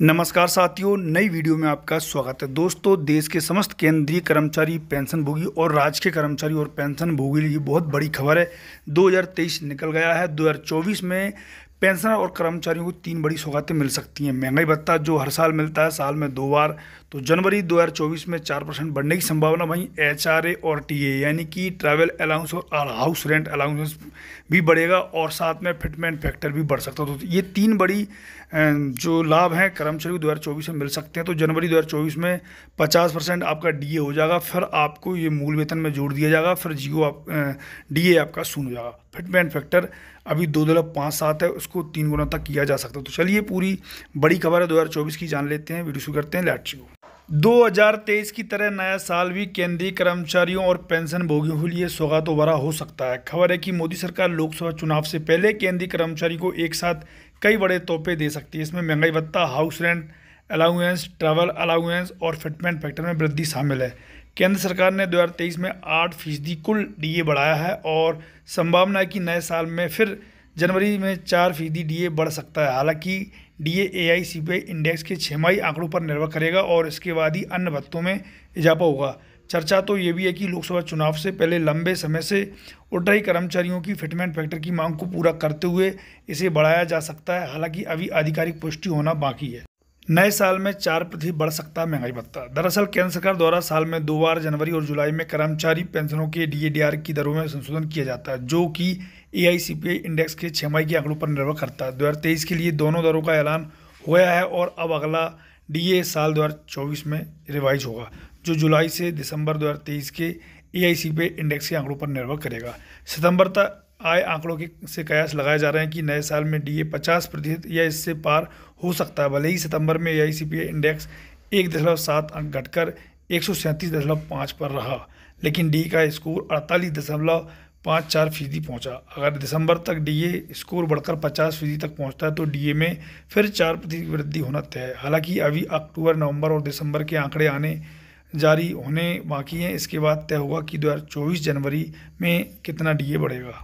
नमस्कार साथियों नई वीडियो में आपका स्वागत है दोस्तों देश के समस्त केंद्रीय कर्मचारी पेंशन भोगी और राज्य के कर्मचारी और पेंशन भोगी की बहुत बड़ी खबर है 2023 निकल गया है 2024 में पेंशनर और कर्मचारियों को तीन बड़ी सौगातें मिल सकती हैं महंगाई भत्ता जो हर साल मिलता है साल में दो बार तो जनवरी 2024 में चार परसेंट बढ़ने की संभावना वहीं एच और टी यानी कि ट्रैवल अलाउंस और हाउस रेंट अलाउंस भी बढ़ेगा और साथ में फिटमेंट फैक्टर भी बढ़ सकता है तो ये तीन बड़ी जो लाभ हैं कर्मचारी दो हज़ार चौबीस में मिल सकते हैं तो जनवरी दो हज़ार चौबीस में पचास परसेंट आपका डी हो जाएगा फिर आपको ये मूल वेतन में जोड़ दिया जाएगा फिर जियो आप डी आपका सुन हो जाएगा फिटमेंट फैक्टर अभी दो दशमलव पाँच सात है उसको तीन गुना तक किया जा सकता है तो चलिए पूरी बड़ी खबर है दो हज़ार चौबीस की जान लेते हैं वीडियो शुरू करते हैं लेट्स गो 2023 की तरह नया साल भी केंद्रीय कर्मचारियों और पेंशन भोगियों के लिए सौगात भरा हो सकता है खबर है कि मोदी सरकार लोकसभा चुनाव से पहले केंद्रीय कर्मचारी को एक साथ कई बड़े तोहफे दे सकती है इसमें महंगाई भत्ता house rent allowance travel allowance और फिटमेंट फैक्टर में वृद्धि शामिल है केंद्र सरकार ने 2023 में आठ फीसदी कुल डीए बढ़ाया है और संभावना है कि नए साल में फिर जनवरी में चार फीसदी डीए बढ़ सकता है हालांकि D A I C P I index के छमाही आंकड़ों पर निर्भर करेगा और इसके बाद ही अन्य भत्तों में इजाफा होगा चर्चा तो ये भी है कि लोकसभा चुनाव से पहले लंबे समय से उठ रही कर्मचारियों की फिटमेंट फैक्टर की मांग को पूरा करते हुए इसे बढ़ाया जा सकता है हालांकि अभी आधिकारिक पुष्टि होना बाकी है नए साल में चार प्रतिशत बढ़ सकता है महंगाई भत्ता दरअसल केंद्र सरकार द्वारा साल में दो बार जनवरी और जुलाई में कर्मचारी पेंशनों के डीएडीआर की दरों में संशोधन किया जाता है जो कि एआईसीपीआई इंडेक्स के मई के आंकड़ों पर निर्भर करता है दो के लिए दोनों दरों का ऐलान हुआ है और अब अगला डीए साल दो में रिवाइज होगा जो जुलाई से दिसंबर दो के ए आई सी पी इंडेक्स के आंकड़ों पर निर्भर करेगा सितंबर तक आय आंकड़ों के से कयास लगाए जा रहे हैं कि नए साल में डीए 50 प्रतिशत या इससे पार हो सकता है भले ही सितंबर में ए इंडेक्स एक दशमलव सात अंक घटकर एक सौ सैंतीस दशमलव पाँच पर रहा लेकिन डी का स्कोर अड़तालीस दशमलव पाँच चार फीसदी पहुँचा अगर दिसंबर तक डीए स्कोर बढ़कर पचास फीसदी तक पहुँचता है तो डीए में फिर चार प्रतिशत वृद्धि होना तय है हालांकि अभी अक्टूबर नवंबर और दिसंबर के आंकड़े आने जारी होने बाकी हैं इसके बाद तय होगा कि दो जनवरी में कितना डीए बढ़ेगा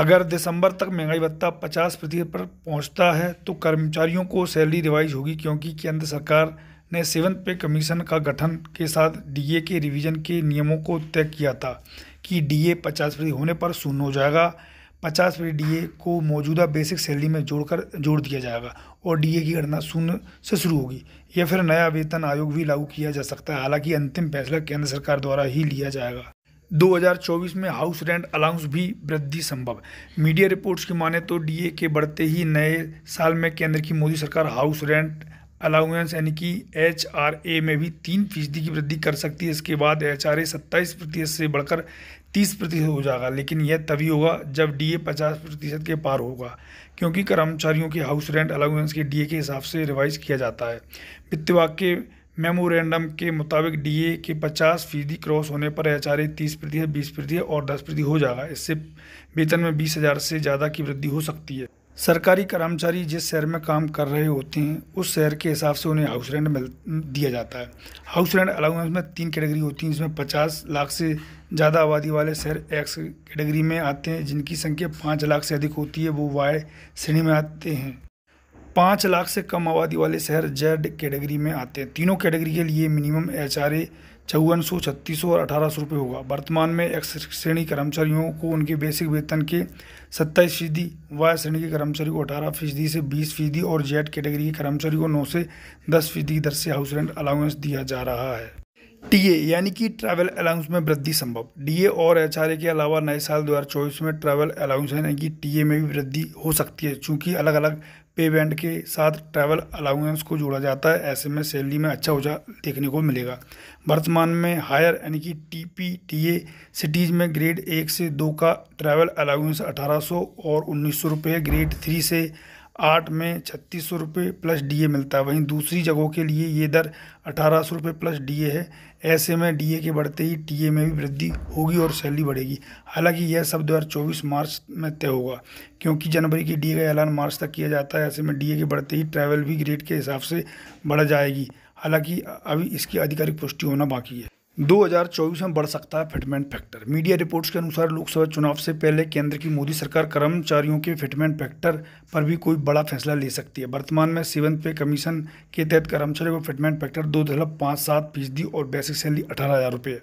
अगर दिसंबर तक महंगाई भत्ता पचास प्रतिशत पर पहुंचता है तो कर्मचारियों को सैलरी रिवाइज होगी क्योंकि केंद्र सरकार ने सेवन पे कमीशन का गठन के साथ डीए के रिवीजन के नियमों को तय किया था कि डीए पचास प्रतिशत होने पर शून्य हो जाएगा पचास प्रतिशत डीए को मौजूदा बेसिक सैलरी में जोड़कर जोड़ दिया जाएगा और डीए की गणना शून्य से शुरू होगी या फिर नया वेतन आयोग भी लागू किया जा सकता है हालांकि अंतिम फैसला केंद्र सरकार द्वारा ही लिया जाएगा 2024 में हाउस रेंट अलाउंस भी वृद्धि संभव मीडिया रिपोर्ट्स की माने तो डीए के बढ़ते ही नए साल में केंद्र की मोदी सरकार हाउस रेंट अलाउंस यानी कि एच आर ए में भी तीन फीसदी की वृद्धि कर सकती है इसके बाद एच आर ए सत्ताईस प्रतिशत से बढ़कर तीस प्रतिशत हो जाएगा लेकिन यह तभी होगा जब डी ए पचास प्रतिशत के पार होगा क्योंकि कर्मचारियों के हाउस रेंट अलाउंस के डी ए के हिसाब से रिवाइज किया जाता है वित्त विभाग के मेमोरेंडम के मुताबिक डीए के 50 फीसदी क्रॉस होने पर ए तीस प्रतिशत बीस प्रतिशत और 10 प्रतिशत हो जाएगा इससे वेतन में बीस हज़ार से ज़्यादा की वृद्धि हो सकती है सरकारी कर्मचारी जिस शहर में काम कर रहे होते हैं उस शहर के हिसाब से उन्हें हाउस रेंट मिल दिया जाता है हाउस रेंट अलाउंस में तीन कैटेगरी होती हैं जिसमें पचास लाख से ज़्यादा आबादी वाले शहर एक्स कैटेगरी में आते हैं जिनकी संख्या पाँच लाख से अधिक होती है वो वाई श्रेणी में आते हैं पाँच लाख से कम आबादी वाले शहर जेड कैटेगरी में आते हैं तीनों कैटेगरी के लिए मिनिमम एच आर ए चौवन सौ छत्तीस सौ और अठारह सौ रुपये होगा वर्तमान में एक्स श्रेणी कर्मचारियों को उनके बेसिक वेतन के सत्ताईस फीसदी वाई श्रेणी के कर्मचारी को अठारह फीसदी से बीस फीसदी और जेड कैटेगरी के कर्मचारी को नौ से दस फीसदी की दर से हाउस रेंट अलाउंस दिया जा रहा है टी ए यानी कि ट्रैवल अलाउंस में वृद्धि संभव डी ए और एच आर ए के अलावा नए साल दो हज़ार चौबीस में ट्रैवल अलाउंस यानी कि टी ए में भी वृद्धि हो सकती है क्योंकि अलग अलग पे बैंड के साथ ट्रैवल अलाउंस को जोड़ा जाता है ऐसे में सैलरी में अच्छा ऊर्जा देखने को मिलेगा वर्तमान में हायर यानी कि T P T A cities में ग्रेड एक से दो का ट्रैवल अलाउंस अठारह सौ और उन्नीस सौ रुपये ग्रेड थ्री से आठ में छत्तीस सौ रुपये प्लस डीए मिलता है वहीं दूसरी जगहों के लिए ये दर अठारह सौ रुपये प्लस डीए है ऐसे में डीए के बढ़ते ही टीए में भी वृद्धि होगी और सैलरी बढ़ेगी हालांकि यह सब दो हज़ार चौबीस मार्च में तय होगा क्योंकि जनवरी की डीए का ऐलान मार्च तक किया जाता है ऐसे में डीए के बढ़ते ही ट्रैवल भी ग्रेड के हिसाब से बढ़ जाएगी हालांकि अभी इसकी आधिकारिक पुष्टि होना बाकी है 2024 में बढ़ सकता है फिटमेंट फैक्टर मीडिया रिपोर्ट्स के अनुसार लोकसभा चुनाव से पहले केंद्र की मोदी सरकार कर्मचारियों के फिटमेंट फैक्टर पर भी कोई बड़ा फैसला ले सकती है वर्तमान में सेवन पे कमीशन के तहत कर्मचारियों को फिटमेंट फैक्टर दो दशमलव पाँच सात फीसदी और बेसिक सैलरी अठारह हज़ार रुपये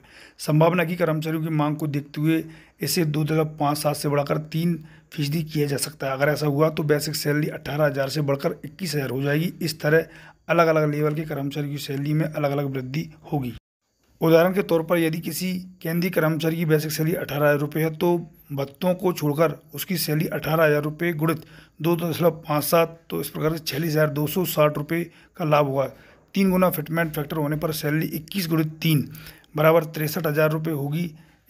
संभावना की कर्मचारियों की मांग को देखते हुए इसे दो दशमलव पाँच सात से बढ़ाकर तीन फीसदी किया जा सकता है अगर ऐसा हुआ तो बेसिक सैलरी अठारह हज़ार से बढ़कर इक्कीस हज़ार हो जाएगी इस तरह अलग अलग लेवल के कर्मचारियों की सैलरी में अलग अलग वृद्धि होगी उदाहरण के तौर पर यदि किसी केंद्रीय कर्मचारी की बेसिक सैलरी अठारह हज़ार रुपये है तो भत्तों को छोड़कर उसकी सैलरी अठारह हज़ार रुपये गुणित दो दशमलव पाँच सात तो इस प्रकार से छियालीस हज़ार दो सौ साठ रुपये का लाभ होगा तीन गुना फिटमेंट फैक्टर होने पर सैलरी इक्कीस गुणित तीन बराबर तिरसठ हज़ार रुपये होगी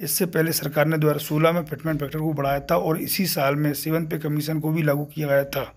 इससे पहले सरकार ने दो हज़ार सोलह में फिटमेंट फैक्टर को बढ़ाया था और इसी साल में सेवन पे कमीशन को भी लागू किया गया था